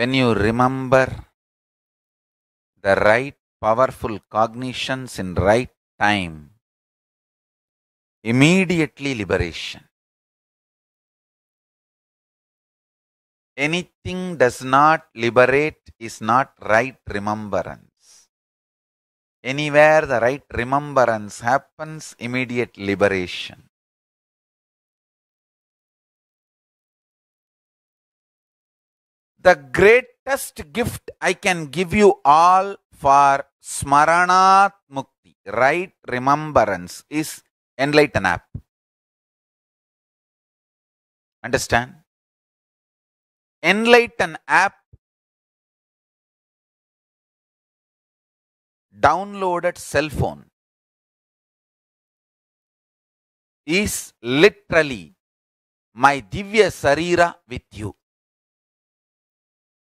when you remember the right powerful cognitions in right time, immediately liberation. Anything does not liberate is not right remembrance. Anywhere the right remembrance happens, immediate liberation. the greatest gift I can give you all for Smaranat Mukti, right remembrance, is Enlighten app. Understand? Enlighten app downloaded cell phone is literally my Divya Sarira with you.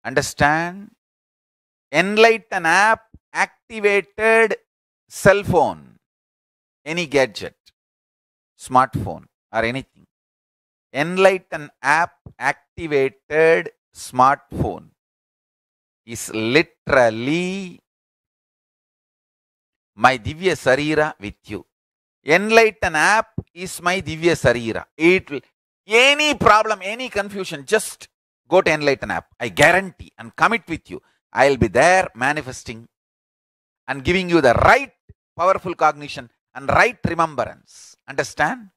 Understand? Enlighten app activated cell phone, any gadget, smartphone or anything. Enlighten app activated smartphone is literally my Divya Sarira with you. Enlighten app is my Divya Sarira. It will, any problem, any confusion, just Go to Enlighten app. I guarantee and commit with you, I'll be there manifesting and giving you the right powerful cognition and right remembrance. Understand?